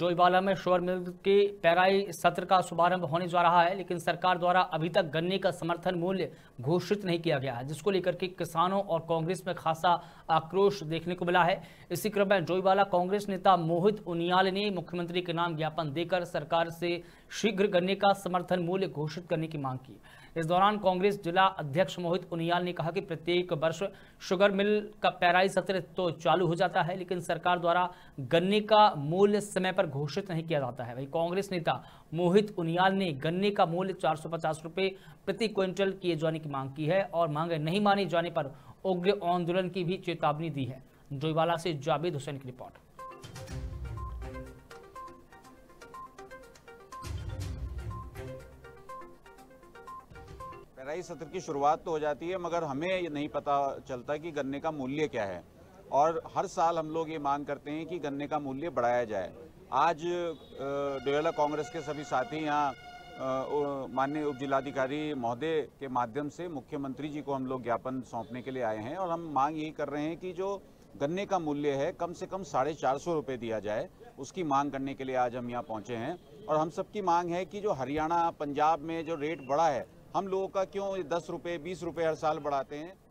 डोईवाला में sugar mill के पेराई सत्र का शुभारंभ होने जा रहा है लेकिन सरकार द्वारा अभी तक गन्ने का समर्थन मूल्य घोषित नहीं किया गया है जिसको लेकर के किसानों और कांग्रेस में खासा आक्रोश देखने को मिला है इसी क्रम में डोईवाला कांग्रेस नेता मोहित उनियाल ने मुख्यमंत्री के नाम ज्ञापन देकर सरकार से शीघ्र गन्ने का समर्थन मूल्य घोषित करने की मांग की इस दौरान कांग्रेस जिला अध्यक्ष मोहित उनियाल ने कहा कि प्रत्येक वर्ष शुगर मिल का पैराई सत्र तो चालू हो जाता है लेकिन सरकार द्वारा गन्ने का मूल्य समय पर घोषित नहीं किया जाता है वही कांग्रेस नेता मोहित उनियाल ने गन्ने का मूल्य चार प्रति क्विंटल किए जाने की मांग की है और मांग नहीं माने जाने पर उग्र आंदोलन की भी चेतावनी दी है जोईवाला से जावेद हुसैन की रिपोर्ट पेराई सत्र की शुरुआत तो हो जाती है मगर हमें ये नहीं पता चलता कि गन्ने का मूल्य क्या है और हर साल हम लोग ये मांग करते हैं कि गन्ने का मूल्य बढ़ाया जाए आज डेवेला कांग्रेस के सभी साथी यहाँ माननीय उप जिलाधिकारी महोदय के माध्यम से मुख्यमंत्री जी को हम लोग ज्ञापन सौंपने के लिए आए हैं और हम मांग यही कर रहे हैं कि जो गन्ने का मूल्य है कम से कम साढ़े चार सौ रुपये दिया जाए उसकी मांग करने के लिए आज हम यहाँ पहुँचे हैं और हम सबकी मांग है कि जो हरियाणा पंजाब में जो रेट बढ़ा है हम लोगों का क्यों दस रुपये बीस रुपये हर साल बढ़ाते हैं